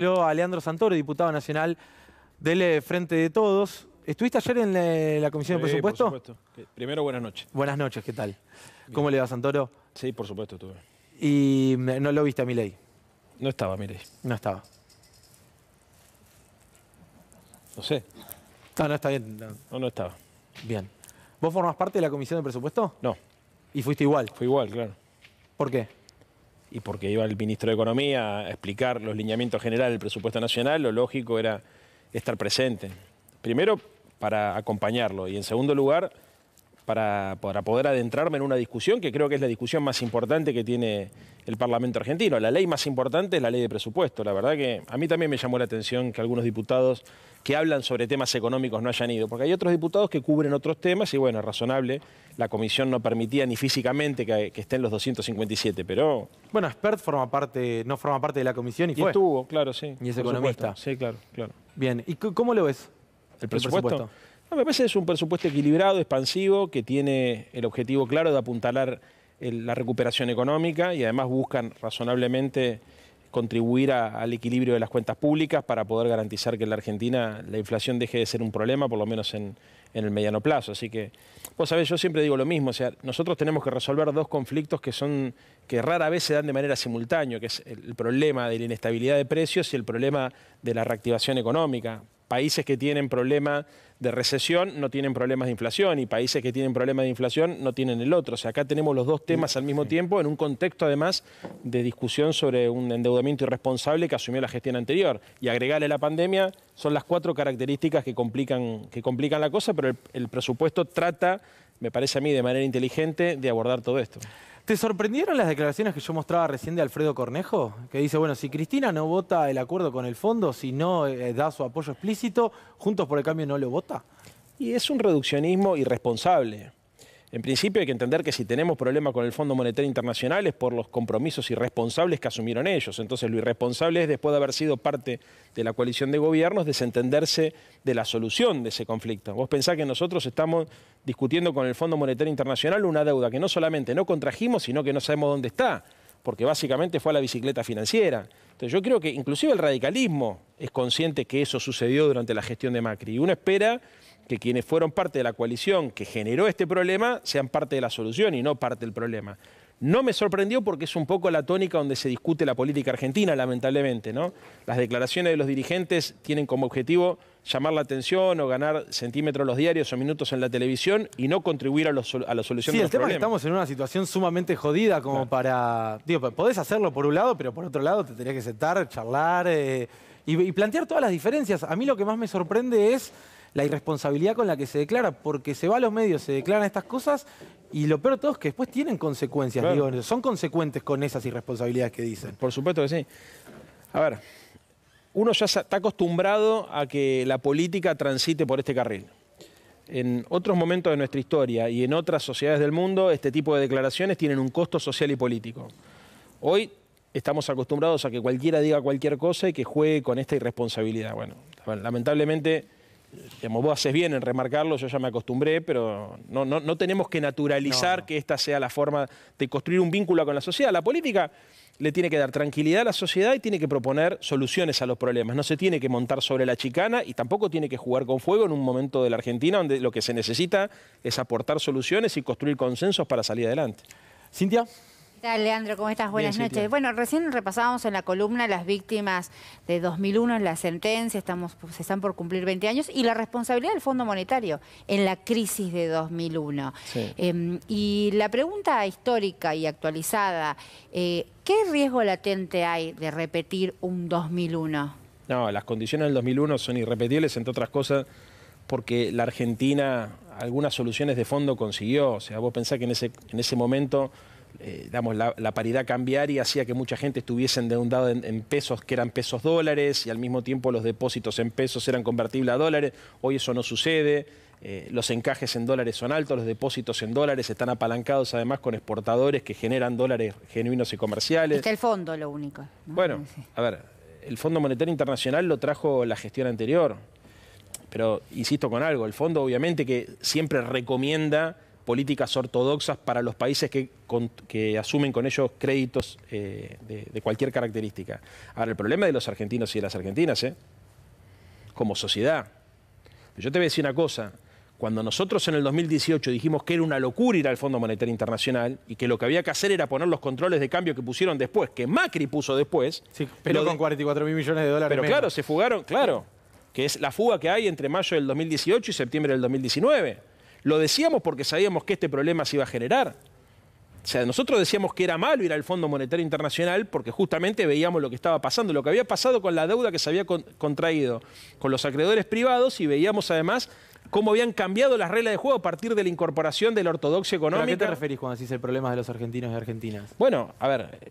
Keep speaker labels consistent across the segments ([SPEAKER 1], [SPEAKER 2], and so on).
[SPEAKER 1] a Leandro Santoro, diputado nacional dele eh, Frente de Todos. ¿Estuviste ayer en
[SPEAKER 2] eh, la, Comisión de Presupuesto? Por supuesto. Eh,
[SPEAKER 1] primero, buenas noches. Buenas noches, ¿qué tal? ¿Cómo le va, Santoro? Sí, por supuesto, estuve. ¿Y no lo viste a Milei? No estaba, Milei. No estaba. No sé. No, no está bien. No. no,
[SPEAKER 2] estaba. Bien.
[SPEAKER 1] ¿Vos formás parte de la Comisión de Presupuesto? No.
[SPEAKER 2] ¿Y fuiste igual? Fui igual, claro. ¿Por qué? y porque iba el ministro de Economía a explicar los lineamientos generales del presupuesto nacional, lo lógico era estar presente. Primero, para acompañarlo y en segundo lugar, para, poder adentrarme en una discusión que creo que es la discusión más importante que tiene el Parlamento argentino. La ley más importante es la ley de presupuesto. La verdad que a mí también me llamó la atención que algunos diputados que hablan sobre temas económicos no hayan ido, porque hay otros diputados que cubren otros temas y bueno, es razonable, la comisión no permitía ni físicamente que, estén los 257, pero...
[SPEAKER 1] Bueno, expert forma parte, no forma parte de la comisión y, y estuvo, claro, sí.
[SPEAKER 2] Y es economista. Sí, claro, claro. Bien, ¿y cómo lo ves? El presupuesto me parece es un presupuesto equilibrado, expansivo, que tiene el objetivo claro de apuntalar la recuperación económica y además buscan razonablemente contribuir al equilibrio de las cuentas públicas para poder garantizar que en la Argentina la inflación deje de ser un problema, por lo menos en, el mediano plazo. Así que, vos sabés, yo siempre digo lo mismo, o sea, nosotros tenemos que resolver dos conflictos que son que rara vez se dan de manera simultánea, que es el problema de la inestabilidad de precios y el problema de la reactivación económica países que tienen problema de recesión no tienen problemas de inflación y países que tienen problemas de inflación no tienen el otro. O sea, acá tenemos los dos temas al mismo tiempo en un contexto además de discusión sobre un endeudamiento irresponsable que asumió la gestión anterior. Y agregarle la pandemia son las cuatro características que complican, que complican la cosa, pero el, el presupuesto trata, me parece a mí, de manera inteligente de abordar todo esto. ¿Te
[SPEAKER 1] sorprendieron las declaraciones que yo mostraba recién de Alfredo Cornejo? Que dice, bueno, si Cristina no vota el acuerdo con el fondo, si no eh, eh, da su apoyo explícito, Juntos por el Cambio no lo vota.
[SPEAKER 2] Y es un reduccionismo irresponsable. En principio hay que entender que si tenemos problemas con el Fondo Monetario Internacional es por los compromisos irresponsables que asumieron ellos. Entonces lo irresponsable es después de haber sido parte de la coalición de gobiernos desentenderse de la solución de ese conflicto. Vos pensás que nosotros estamos discutiendo con el Fondo Monetario Internacional una deuda que no solamente no contrajimos, sino que no sabemos dónde está porque básicamente fue a la bicicleta financiera. Entonces yo creo que inclusive el radicalismo es consciente que eso sucedió durante la gestión de Macri. Y uno espera que quienes fueron parte de la coalición que generó este problema sean parte de la solución y no parte del problema. No me sorprendió porque es un poco la tónica donde se discute la política argentina, lamentablemente. ¿no? Las declaraciones de los dirigentes tienen como objetivo llamar la atención o ganar centímetros los diarios o minutos en la televisión y no contribuir a, los, a la solución sí, de los Sí, el tema es que
[SPEAKER 1] estamos en una situación sumamente jodida como para... Digo, podés hacerlo por un lado, pero por otro lado te tendrías que sentar, charlar eh, y, plantear todas las diferencias. A mí lo que más me sorprende es la irresponsabilidad con la que se declara, porque se va a los medios, se declaran estas cosas y lo peor de todo es que después tienen consecuencias, digo,
[SPEAKER 2] son consecuentes con esas irresponsabilidades que dicen. Por supuesto que sí. A ver, uno ya está acostumbrado a que la política transite por este carril. En otros momentos de nuestra historia y en otras sociedades del mundo, este tipo de declaraciones tienen un costo social y político. Hoy estamos acostumbrados a que cualquiera diga cualquier cosa y que juegue con esta irresponsabilidad. Bueno, lamentablemente Digamos, vos haces bien en remarcarlo, yo ya me acostumbré, pero no, no, no tenemos que naturalizar que esta sea la forma de construir un vínculo con la sociedad. La política le tiene que dar tranquilidad a la sociedad y tiene que proponer soluciones a los problemas. No se tiene que montar sobre la chicana y tampoco tiene que jugar con fuego en un momento de la Argentina donde lo que se necesita es aportar soluciones y construir consensos para salir adelante. Cintia
[SPEAKER 3] tal, Leandro? ¿Cómo estás? Buenas noches. bueno, recién repasábamos en la columna las víctimas de 2001 en la sentencia, estamos, pues, se están por cumplir 20 años, y la responsabilidad del Fondo Monetario en la crisis de 2001. Em, y la pregunta histórica y actualizada, eh, ¿qué riesgo latente hay de repetir un 2001?
[SPEAKER 2] No, las condiciones del 2001 son irrepetibles, entre otras cosas, porque la Argentina algunas soluciones de fondo consiguió. O sea, vos pensás que en ese, en ese momento eh, damos la, la, paridad cambiaria hacía que mucha gente estuviese endeudada en, pesos que eran pesos dólares y al mismo tiempo los depósitos en pesos eran convertibles a dólares. Hoy eso no sucede. Eh, los encajes en dólares son altos, los depósitos en dólares están apalancados además con exportadores que generan dólares genuinos y comerciales. Está
[SPEAKER 3] el fondo lo único.
[SPEAKER 2] Bueno, a ver, el Fondo Monetario Internacional lo trajo la gestión anterior, pero insisto con algo, el fondo obviamente que siempre recomienda políticas ortodoxas para los países que, asumen con ellos créditos eh, de, cualquier característica. Ahora, el problema de los argentinos y de las argentinas, ¿eh? como sociedad. Yo te voy a decir una cosa. Cuando nosotros en el 2018 dijimos que era una locura ir al Fondo Monetario Internacional y que lo que había que hacer era poner los controles de cambio que pusieron después, que Macri puso después. pero con 44 mil millones
[SPEAKER 1] de dólares. Pero claro,
[SPEAKER 2] se fugaron, claro, que es la fuga que hay entre mayo del 2018 y septiembre del 2019. Lo decíamos porque sabíamos que este problema se iba a generar. O sea, nosotros decíamos que era malo ir al Fondo Monetario Internacional porque justamente veíamos lo que estaba pasando, lo que había pasado con la deuda que se había contraído con los acreedores privados y veíamos además cómo habían cambiado las reglas de juego a partir de la incorporación de la ortodoxia económica. ¿A qué te referís cuando decís el problema de los argentinos y argentinas? Bueno, a ver,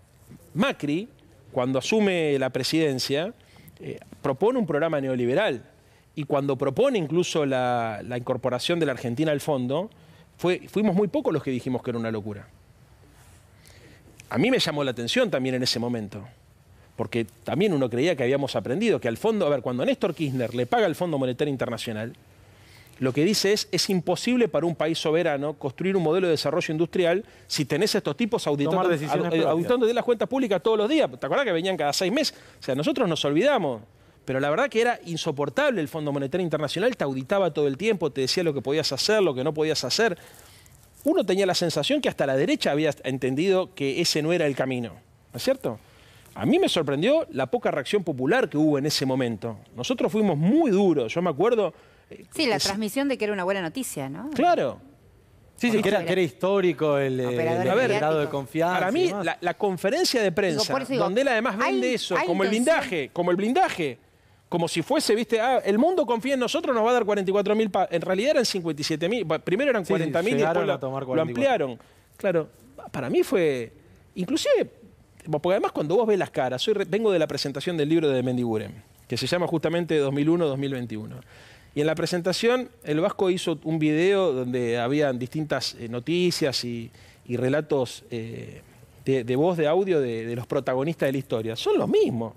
[SPEAKER 2] Macri, cuando asume la presidencia, eh, propone un programa neoliberal y cuando propone incluso la, incorporación de la Argentina al fondo, fuimos muy pocos los que dijimos que era una locura. A mí me llamó la atención también en ese momento, porque también uno creía que habíamos aprendido que al fondo, a ver, cuando Néstor Kirchner le paga al Fondo Monetario Internacional, lo que dice es, es imposible para un país soberano construir un modelo de desarrollo industrial si tenés a estos tipos auditando, eh, auditando de las cuentas públicas todos los días. ¿Te acuerdas que venían cada seis meses? O sea, nosotros nos olvidamos pero la verdad que era insoportable el Fondo Monetario Internacional, te auditaba todo el tiempo, te decía lo que podías hacer, lo que no podías hacer. Uno tenía la sensación que hasta la derecha había entendido que ese no era el camino, ¿no es cierto? A mí me sorprendió la poca reacción popular que hubo en ese momento. Nosotros fuimos muy duros, yo me acuerdo...
[SPEAKER 3] Eh, sí, la transmisión de que era una buena noticia, ¿no? Claro.
[SPEAKER 2] Sí, sí, que era, histórico el, el, de confianza. Para mí, la, conferencia de prensa, donde él además vende eso, como el blindaje, como el blindaje como si fuese, viste, ah, el mundo confía en nosotros, nos va a dar 44 mil. En realidad eran 57 mil. Primero eran 40 mil y después lo, ampliaron. Claro, para mí fue. Inclusive, porque además cuando vos ves las caras, vengo de la presentación del libro de Mendiguren, que se llama justamente 2001-2021. Y en la presentación, el Vasco hizo un video donde habían distintas eh, noticias y, relatos eh, de, voz, de audio de, de los protagonistas de la historia. Son los mismos.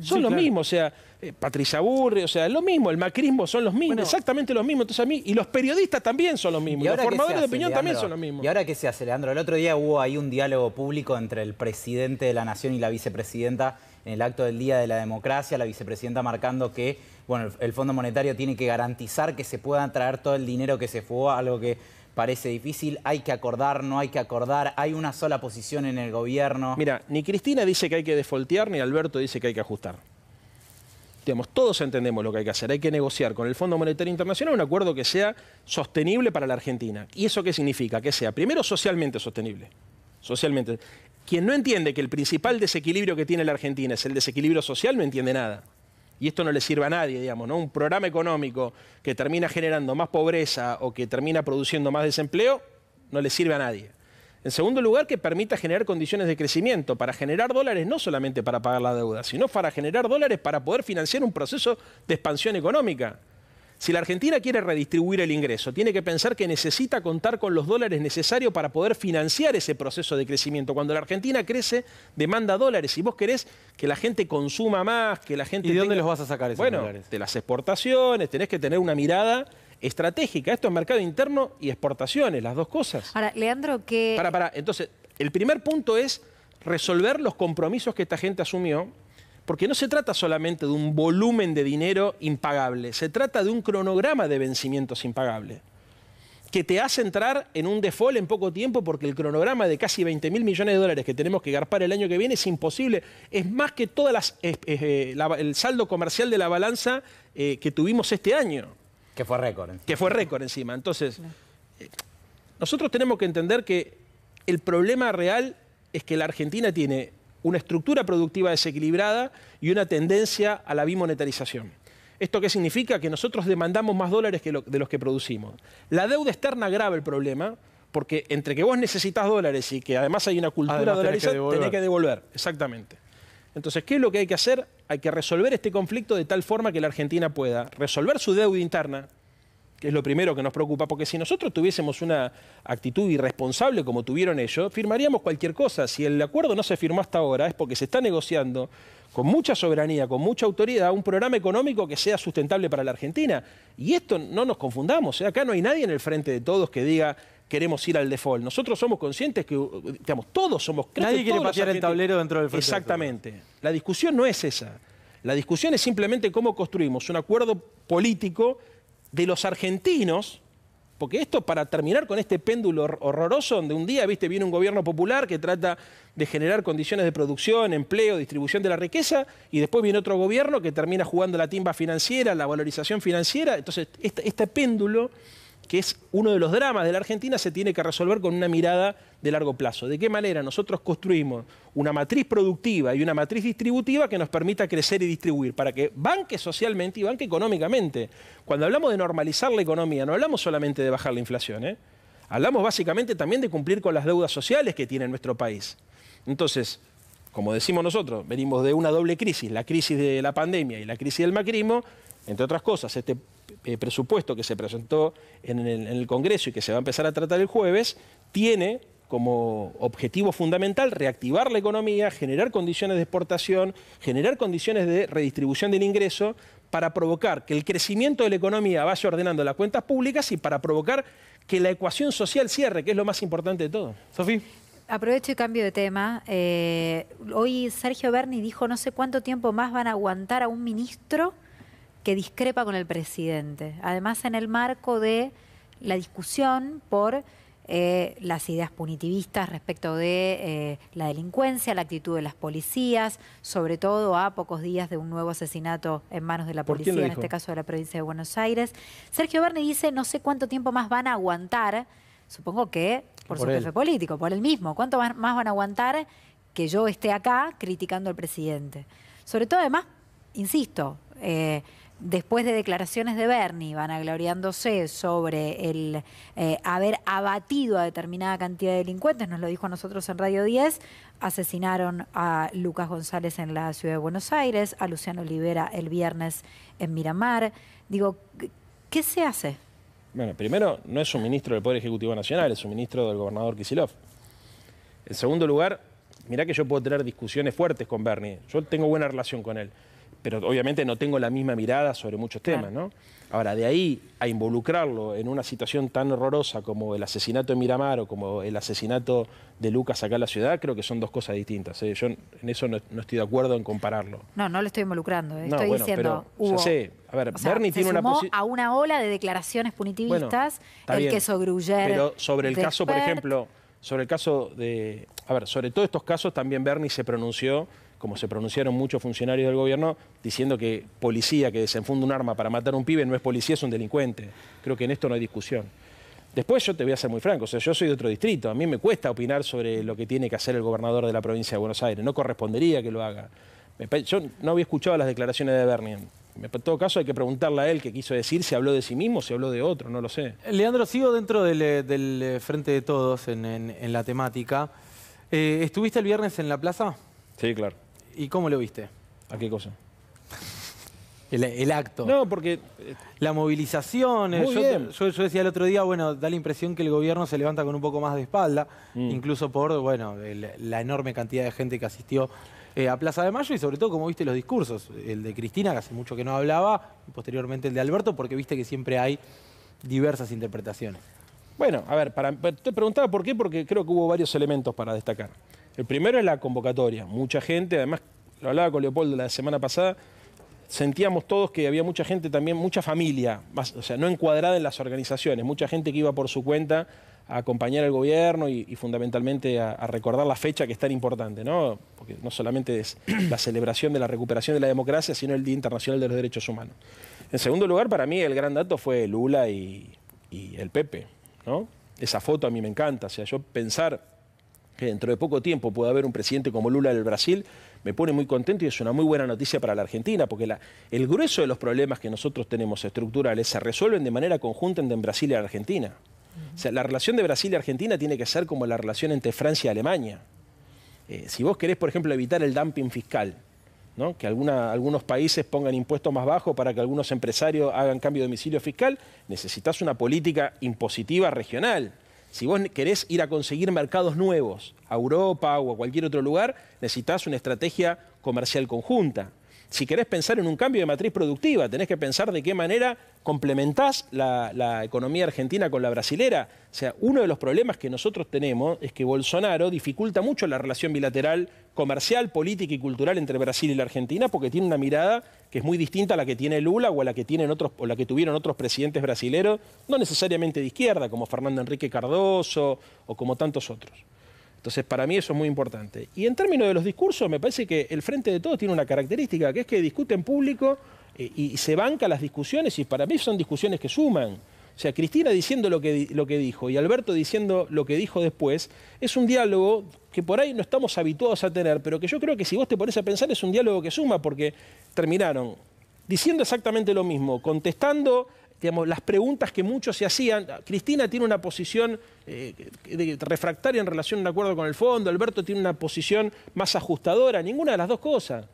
[SPEAKER 2] Son lo los mismos, o sea, eh, Patricia Burri, o sea, es lo mismo, el macrismo son los mismos, exactamente los mismos. Entonces a mí, y los periodistas también son los mismos, y los formadores de opinión también son los mismos.
[SPEAKER 1] ¿Y ahora qué se hace, Leandro? El otro día hubo ahí un diálogo público entre el presidente de la Nación y la vicepresidenta en el acto del Día de la Democracia, la vicepresidenta marcando que bueno, el Fondo Monetario tiene que garantizar que se pueda traer todo el dinero que se fue algo que parece difícil. Hay que acordar, no hay que acordar. Hay una sola posición
[SPEAKER 2] en el gobierno. Mira, ni Cristina dice que hay que defoltear, ni Alberto dice que hay que ajustar. Digamos, todos entendemos lo que hay que hacer. Hay que negociar con el Fondo Monetario Internacional un acuerdo que sea sostenible para la Argentina. ¿Y eso qué significa? Que sea, primero, socialmente sostenible. Socialmente. Quien no entiende que el principal desequilibrio que tiene la Argentina es el desequilibrio social, no entiende nada y esto no le sirve a nadie, digamos, ¿no? Un programa económico que termina generando más pobreza o que termina produciendo más desempleo, no le sirve a nadie. En segundo lugar, que permita generar condiciones de crecimiento para generar dólares no solamente para pagar la deuda, sino para generar dólares para poder financiar un proceso de expansión económica. Si la Argentina quiere redistribuir el ingreso, tiene que pensar que necesita contar con los dólares necesarios para poder financiar ese proceso de crecimiento. Cuando la Argentina crece, demanda dólares. Si vos querés que la gente consuma más, que la gente... ¿Y de dónde los vas a sacar esos bueno, De las exportaciones, tenés que tener una mirada estratégica. Esto es mercado interno y exportaciones, las dos cosas.
[SPEAKER 4] Ahora, Leandro, que... Para,
[SPEAKER 2] para. Entonces, el primer punto es resolver los compromisos que esta gente asumió porque no se trata solamente de un volumen de dinero impagable, se trata de un cronograma de vencimientos impagable, que te hace entrar en un default en poco tiempo porque el cronograma de casi 20 mil millones de dólares que tenemos que garpar el año que viene es imposible. Es más que todo eh, el saldo comercial de la balanza eh, que tuvimos este año. Que fue récord. Que fue récord encima. Entonces, eh, nosotros tenemos que entender que el problema real es que la Argentina tiene una estructura productiva desequilibrada y una tendencia a la bimonetarización. ¿Esto qué significa? Que nosotros demandamos más dólares que de los que producimos. La deuda externa agrava el problema, porque entre que vos necesitas dólares y que además hay una cultura de tenés que devolver. Exactamente. Entonces, ¿qué es lo que hay que hacer? Hay que resolver este conflicto de tal forma que la Argentina pueda resolver su deuda interna, que es lo primero que nos preocupa, porque si nosotros tuviésemos una actitud irresponsable como tuvieron ellos, firmaríamos cualquier cosa. Si el acuerdo no se firmó hasta ahora es porque se está negociando con mucha soberanía, con mucha autoridad, un programa económico que sea sustentable para la Argentina. Y esto no nos confundamos, ¿eh? acá no hay nadie en el frente de todos que diga queremos ir al default. Nosotros somos conscientes que, digamos, todos somos... Nadie quiere patear el tablero dentro del frente. Exactamente. La discusión no es esa. La discusión es simplemente cómo construimos un acuerdo político de los argentinos, porque esto para terminar con este péndulo horroroso donde un día, viste, viene un gobierno popular que trata de generar condiciones de producción, empleo, distribución de la riqueza, y después viene otro gobierno que termina jugando la timba financiera, la valorización financiera. Entonces, este, este péndulo que es uno de los dramas de la Argentina, se tiene que resolver con una mirada de largo plazo. ¿De qué manera nosotros construimos una matriz productiva y una matriz distributiva que nos permita crecer y distribuir para que banque socialmente y banque económicamente? Cuando hablamos de normalizar la economía, no hablamos solamente de bajar la inflación, ¿eh? hablamos básicamente también de cumplir con las deudas sociales que tiene nuestro país. Entonces, como decimos nosotros, venimos de una doble crisis, la crisis de la pandemia y la crisis del macrismo, entre otras cosas, este eh, presupuesto que se presentó en el, Congreso y que se va a empezar a tratar el jueves, tiene como objetivo fundamental reactivar la economía, generar condiciones de exportación, generar condiciones de redistribución del ingreso para provocar que el crecimiento de la economía vaya ordenando las cuentas públicas y para provocar que la ecuación social cierre, que es lo más importante de todo. Sofía.
[SPEAKER 4] Aprovecho y cambio de tema. Eh, hoy Sergio Berni dijo no sé cuánto tiempo más van a aguantar a un ministro que discrepa con el presidente. Además, en el marco de la discusión por eh, las ideas punitivistas respecto de eh, la delincuencia, la actitud de las policías, sobre todo a pocos días de un nuevo asesinato en manos de la policía, en este caso de la provincia de Buenos Aires. Sergio Berni dice, no sé cuánto tiempo más van a aguantar, supongo que por, su jefe político, por él mismo, cuánto más van a aguantar que yo esté acá criticando al presidente. Sobre todo, además, insisto, eh, después de declaraciones de Bernie vanagloriándose sobre el eh, haber abatido a determinada cantidad de delincuentes, nos lo dijo a nosotros en Radio 10, asesinaron a Lucas González en la ciudad de Buenos Aires, a Luciano Olivera el viernes en Miramar. Digo, ¿qué se hace?
[SPEAKER 2] Bueno, primero, no es un ministro del Poder Ejecutivo Nacional, es un ministro del gobernador Kisilov. En segundo lugar, mirá que yo puedo tener discusiones fuertes con Bernie. Yo tengo buena relación con él pero obviamente no tengo la misma mirada sobre muchos temas, ¿no? Ahora, de ahí a involucrarlo en una situación tan horrorosa como el asesinato de Miramar o como el asesinato de Lucas acá en la ciudad, creo que son dos cosas distintas. ¿eh? Yo en eso no, estoy de acuerdo en compararlo.
[SPEAKER 4] No, no lo estoy involucrando. Eh. estoy diciendo, pero,
[SPEAKER 2] A ver, tiene sumó una
[SPEAKER 4] a una ola de declaraciones punitivistas el queso gruyère. Pero
[SPEAKER 2] sobre el caso, por ejemplo, sobre el caso de... A ver, sobre todos estos casos también Bernie se pronunció como se pronunciaron muchos funcionarios del gobierno, diciendo que policía que desenfunda un arma para matar un pibe no es policía, es un delincuente. Creo que en esto no hay discusión. Después yo te voy a ser muy franco, yo soy de otro distrito, a mí me cuesta opinar sobre lo que tiene que hacer el gobernador de la provincia de Buenos Aires, no correspondería que lo haga. Yo no había escuchado las declaraciones de Bernier. En todo caso hay que preguntarle a él qué quiso decir, si habló de sí mismo, si habló de otro, no lo sé.
[SPEAKER 1] Leandro, sigo dentro del, eh, eh, Frente de Todos en, la temática. Eh, ¿Estuviste el viernes en la plaza? Sí, claro. ¿Y cómo lo viste? ¿A qué cosa? El, acto. No,
[SPEAKER 2] porque... Eh,
[SPEAKER 1] la movilización. Eh, yo, Yo, decía el otro día, bueno, da la impresión que el gobierno se levanta con un poco más de espalda, mm. incluso por, bueno, la enorme cantidad de gente que asistió eh, a Plaza de Mayo y sobre todo, como viste, los discursos. El de Cristina, que hace mucho que no hablaba, y posteriormente el de Alberto, porque viste que siempre hay diversas
[SPEAKER 2] interpretaciones. Bueno, a ver, te preguntaba por qué, porque creo que hubo varios elementos para destacar. El primero es la convocatoria. Mucha gente, además, lo hablaba con Leopoldo la semana pasada, sentíamos todos que había mucha gente también, mucha familia, o sea, no encuadrada en las organizaciones, mucha gente que iba por su cuenta a acompañar al gobierno y, fundamentalmente a, recordar la fecha que es tan importante, ¿no? Porque no solamente es la celebración de la recuperación de la democracia, sino el Día Internacional de los Derechos Humanos. En segundo lugar, para mí el gran dato fue Lula y, y el Pepe, ¿no? Esa foto a mí me encanta, o sea, yo pensar que dentro de poco tiempo pueda haber un presidente como Lula del Brasil, me pone muy contento y es una muy buena noticia para la Argentina, porque el grueso de los problemas que nosotros tenemos estructurales se resuelven de manera conjunta entre Brasil y Argentina. O sea, la relación de Brasil y Argentina tiene que ser como la relación entre Francia y Alemania. Eh, si vos querés, por ejemplo, evitar el dumping fiscal, que algunos países pongan impuestos más bajos para que algunos empresarios hagan cambio de domicilio fiscal, necesitas una política impositiva regional. Si vos querés ir a conseguir mercados nuevos a Europa o a cualquier otro lugar, necesitas una estrategia comercial conjunta si querés pensar en un cambio de matriz productiva, tenés que pensar de qué manera complementás la, economía argentina con la brasilera. O sea, uno de los problemas que nosotros tenemos es que Bolsonaro dificulta mucho la relación bilateral comercial, política y cultural entre Brasil y la Argentina porque tiene una mirada que es muy distinta a la que tiene Lula o a la que, la que tuvieron otros presidentes brasileros, no necesariamente de izquierda, como Fernando Enrique Cardoso o como tantos otros. Entonces, para mí eso es muy importante. Y en términos de los discursos, me parece que el Frente de Todos tiene una característica, que es que discute en público eh, y se banca las discusiones, y para mí son discusiones que suman. O sea, Cristina diciendo lo que, lo que dijo y Alberto diciendo lo que dijo después, es un diálogo que por ahí no estamos habituados a tener, pero que yo creo que si vos te pones a pensar es un diálogo que suma, porque terminaron diciendo exactamente lo mismo, contestando las preguntas que muchos se hacían. Cristina tiene una posición eh, refractaria en relación a un acuerdo con el fondo, Alberto tiene una posición más ajustadora, ninguna de las dos cosas.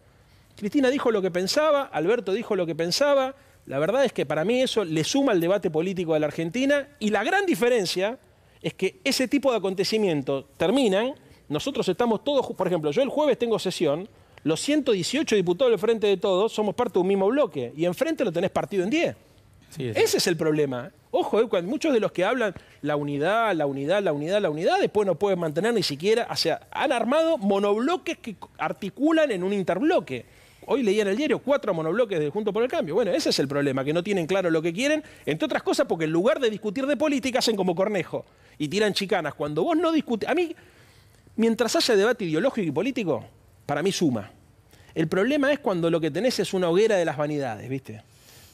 [SPEAKER 2] Cristina dijo lo que pensaba, Alberto dijo lo que pensaba. La verdad es que para mí eso le suma al debate político de la Argentina y la gran diferencia es que ese tipo de acontecimientos terminan, nosotros estamos todos, por ejemplo, yo el jueves tengo sesión, los 118 diputados del Frente de Todos somos parte de un mismo bloque y enfrente lo tenés partido en 10. Ese es el problema. Ojo, eh, muchos de los que hablan la unidad, la unidad, la unidad, la unidad, después no pueden mantener ni siquiera, o sea, han armado monobloques que articulan en un interbloque. Hoy leía en el diario cuatro monobloques de Junto por el Cambio. Bueno, ese es el problema, que no tienen claro lo que quieren, entre otras cosas porque en lugar de discutir de política hacen como Cornejo y tiran chicanas. Cuando vos no discutes... A mí, mientras haya debate ideológico y político, para mí suma. El problema es cuando lo que tenés es una hoguera de las vanidades, ¿viste?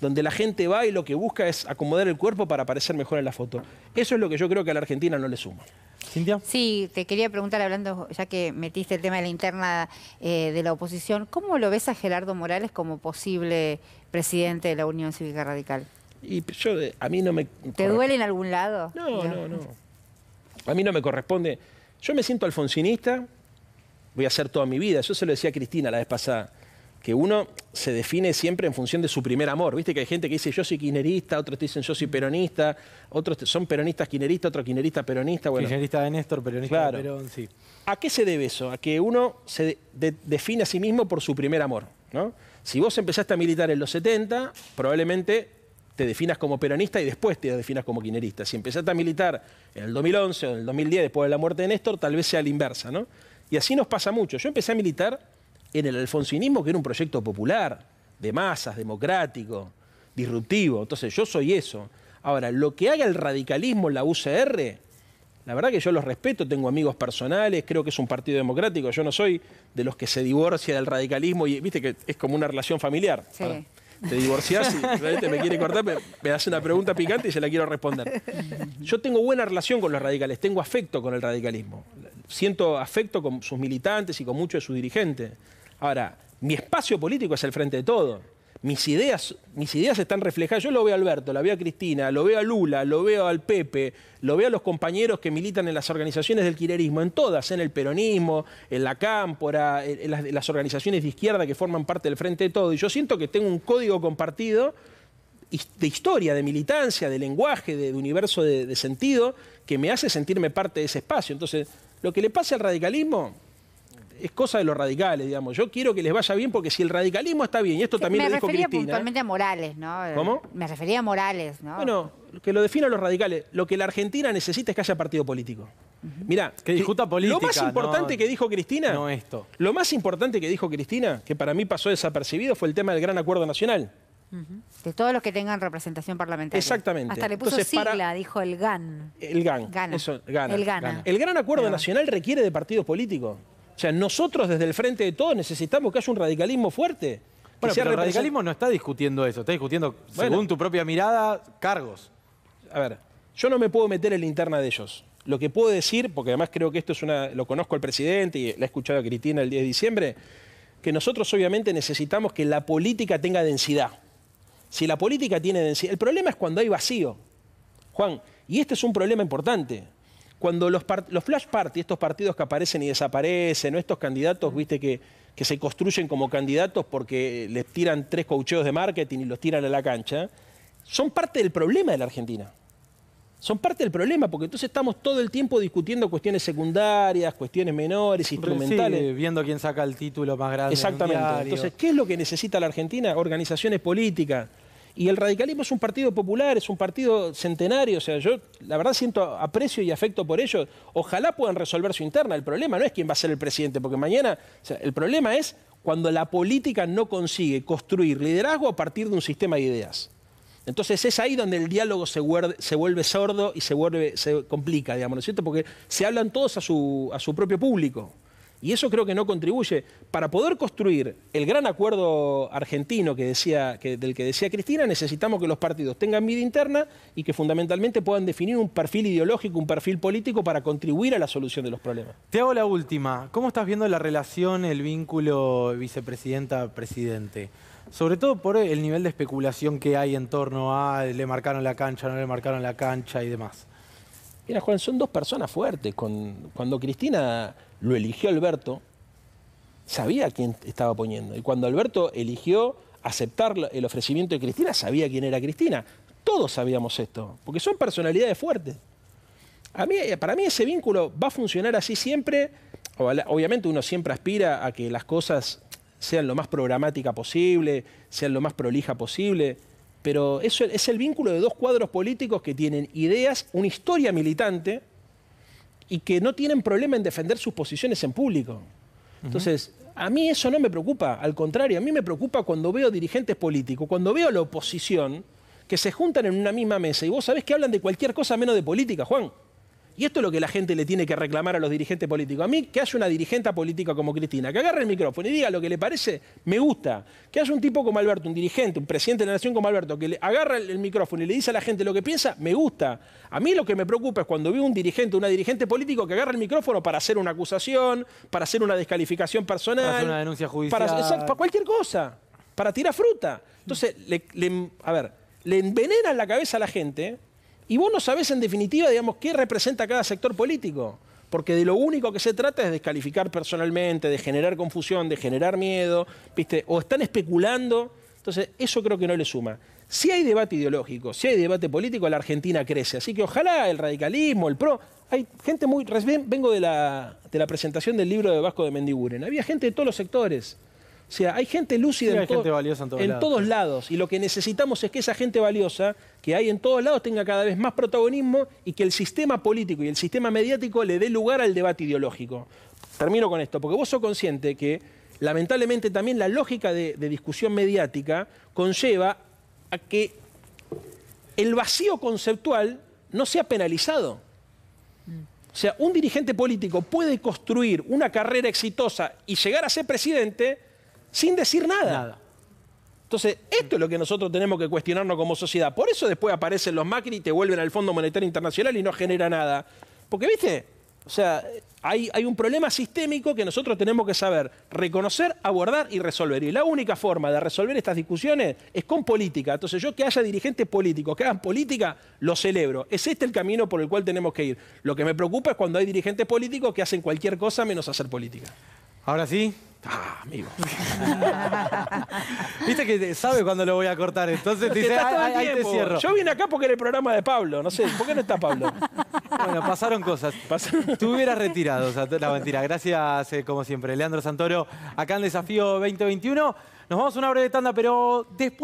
[SPEAKER 2] donde la gente va y lo que busca es acomodar el cuerpo para parecer mejor en la foto. Eso es lo que yo creo que a la Argentina no le suma.
[SPEAKER 3] ¿Cintia? Sí, te quería preguntar, hablando, ya que metiste el tema de la interna eh, de la oposición, ¿cómo lo ves a Gerardo Morales como posible presidente de la Unión Cívica Radical?
[SPEAKER 2] Y yo, eh, a mí no me... ¿Te duele
[SPEAKER 3] en algún lado? No, no, no,
[SPEAKER 2] A mí no me corresponde. Yo me siento alfonsinista, voy a hacer toda mi vida. Yo se lo decía a Cristina la vez pasada que uno se define siempre en función de su primer amor. Viste que hay gente que dice yo soy quinerista, otros te dicen yo soy peronista, otros son peronistas quineristas, otros quineristas peronistas. Bueno. de Néstor, peronista sí. ¿A qué se debe eso? A que uno se define a sí mismo por su primer amor. ¿no? Si vos empezaste a militar en los 70, probablemente te definas como peronista y después te definas como quinerista. Si empezaste a militar en el 2011 o en el 2010, después de la muerte de Néstor, tal vez sea la inversa. ¿no? Y así nos pasa mucho. Yo empecé a militar en el alfonsinismo, que era un proyecto popular, de masas, democrático, disruptivo. Entonces, yo soy eso. Ahora, lo que haga el radicalismo en la UCR, la verdad que yo los respeto, tengo amigos personales, creo que es un partido democrático, yo no soy de los que se divorcia del radicalismo y viste que es como una relación familiar. te divorcias y realmente me quiere cortar, me, me hace una pregunta picante y se la quiero responder. Yo tengo buena relación con los radicales, tengo afecto con el radicalismo, siento afecto con sus militantes y con muchos de sus dirigentes. Ahora, mi espacio político es el frente de todo. Mis ideas, mis ideas están reflejadas. Yo lo veo a Alberto, lo veo a Cristina, lo veo a Lula, lo veo al Pepe, lo veo a los compañeros que militan en las organizaciones del quirerismo, en todas, en el peronismo, en la cámpora, en las, organizaciones de izquierda que forman parte del frente de todo. Y yo siento que tengo un código compartido de historia, de militancia, de lenguaje, de, universo de, de sentido, que me hace sentirme parte de ese espacio. Entonces, lo que le pasa al radicalismo, es cosa de los radicales, digamos. Yo quiero que les vaya bien porque si el radicalismo está bien, y esto también lo dijo Cristina... Me ¿eh? refería puntualmente
[SPEAKER 3] a Morales, ¿no? Eh, ¿Cómo? Me refería a Morales, ¿no? Bueno,
[SPEAKER 2] que lo definan los radicales. Lo que la Argentina necesita es que haya partido político. mira que discuta política. Lo más importante que dijo Cristina, no esto. Lo más importante que dijo Cristina, que para mí pasó desapercibido, fue el tema del Gran Acuerdo Nacional. De todos los que tengan representación parlamentaria. Exactamente. Hasta le puso sigla,
[SPEAKER 4] dijo el GAN.
[SPEAKER 2] El GAN. Gana. Eso, El, el Gran Acuerdo Nacional requiere de partidos políticos. O sea, nosotros desde el frente de todos necesitamos que haya un radicalismo fuerte. Bueno, pero el radicalismo no está discutiendo eso, está discutiendo, según tu propia mirada, cargos. A ver, yo no me puedo meter en la interna de ellos. Lo que puedo decir, porque además creo que esto es una. Lo conozco al presidente y la he escuchado a Cristina el 10 de diciembre, que nosotros obviamente necesitamos que la política tenga densidad. Si la política tiene densidad. El problema es cuando hay vacío. Juan, y este es un problema importante cuando los, flash party, estos partidos que aparecen y desaparecen, estos candidatos, mm. viste, que, se construyen como candidatos porque les tiran tres coacheos de marketing y los tiran a la cancha, son parte del problema de la Argentina. Son parte del problema, porque entonces estamos todo el tiempo discutiendo cuestiones secundarias, cuestiones menores, instrumentales. viendo quién saca el título más grande. Exactamente. entonces, ¿qué es lo que necesita la Argentina? Organizaciones políticas, y el radicalismo es un partido popular, es un partido centenario, o sea, yo la verdad siento aprecio y afecto por ellos. Ojalá puedan resolver su interna. El problema no es quién va a ser el presidente, porque mañana, el problema es cuando la política no consigue construir liderazgo a partir de un sistema de ideas. Entonces es ahí donde el diálogo se, vuelve, se vuelve sordo y se, vuelve, se complica, digamos, ¿no es cierto? Porque se hablan todos a su, a su propio público. Y eso creo que no contribuye. Para poder construir el gran acuerdo argentino que decía, del que decía Cristina, necesitamos que los partidos tengan vida interna y que fundamentalmente puedan definir un perfil ideológico, un perfil político para contribuir a la solución de los problemas. Te hago la última. ¿Cómo
[SPEAKER 1] estás viendo la relación, el vínculo vicepresidenta-presidente? Sobre todo por el nivel de especulación que hay en torno a le marcaron la cancha, no le marcaron la cancha y demás.
[SPEAKER 2] Mira, Juan, son dos personas fuertes. cuando Cristina lo eligió Alberto, sabía quién estaba poniendo. Y cuando Alberto eligió aceptar el ofrecimiento de Cristina, sabía quién era Cristina. Todos sabíamos esto, porque son personalidades fuertes. A mí, para mí ese vínculo va a funcionar así siempre. Obviamente uno siempre aspira a que las cosas sean lo más programática posible, sean lo más prolija posible pero eso es el vínculo de dos cuadros políticos que tienen ideas, una historia militante y que no tienen problema en defender sus posiciones en público. Entonces, a mí eso no me preocupa, al contrario, a mí me preocupa cuando veo dirigentes políticos, cuando veo la oposición, que se juntan en una misma mesa y vos sabés que hablan de cualquier cosa menos de política, Juan. Y esto es lo que la gente le tiene que reclamar a los dirigentes políticos. A mí, que haya una dirigente política como Cristina, que agarre el micrófono y diga lo que le parece, me gusta. Que haya un tipo como Alberto, un dirigente, un presidente de la nación como Alberto, que le agarra el micrófono y le dice a la gente lo que piensa, me gusta. A mí lo que me preocupa es cuando veo un dirigente, una dirigente político que agarra el micrófono para hacer una acusación, para hacer una descalificación personal. Para hacer una denuncia judicial. Para, cualquier cosa. Para tirar fruta. Entonces, le, a ver, le envenenan la cabeza a la gente y vos no sabés en definitiva, digamos, qué representa cada sector político, porque de lo único que se trata es descalificar personalmente, de generar confusión, de generar miedo, ¿viste? O están especulando. Entonces, eso creo que no le suma. Si hay debate ideológico, si hay debate político, la Argentina crece. Así que ojalá el radicalismo, el PRO, hay gente muy... vengo de la, de la presentación del libro de Vasco de Mendiguren. Había gente de todos los sectores. O sea, hay gente lúcida en, todos, lados. Y lo que necesitamos es que esa gente valiosa, que hay en todos lados, tenga cada vez más protagonismo y que el sistema político y el sistema mediático le dé lugar al debate ideológico. Termino con esto, porque vos sos consciente que lamentablemente también la lógica de discusión mediática conlleva a que el vacío conceptual no sea penalizado. O sea, un dirigente político puede construir una carrera exitosa y llegar a ser presidente sin decir nada. Entonces, esto es lo que nosotros tenemos que cuestionarnos como sociedad. Por eso después aparecen los Macri y te vuelven al Fondo Monetario Internacional y no genera nada. Porque, ¿viste? O sea, hay, hay, un problema sistémico que nosotros tenemos que saber reconocer, abordar y resolver. Y la única forma de resolver estas discusiones es con política. Entonces yo que haya dirigentes políticos que hagan política, lo celebro. Es este el camino por el cual tenemos que ir. Lo que me preocupa es cuando hay dirigentes políticos que hacen cualquier cosa menos hacer política. Ahora sí. Ah, amigo. Viste que sabe
[SPEAKER 1] cuándo lo voy a cortar, entonces dice, ahí, te cierro. Yo
[SPEAKER 2] vine acá porque era el programa de Pablo, no sé, ¿por qué no está Pablo?
[SPEAKER 1] Bueno, pasaron cosas. Tuviera retirado, la mentira. Gracias, eh, como siempre. Leandro Santoro, acá en Desafío 2021. Nos vamos a una breve tanda, pero después...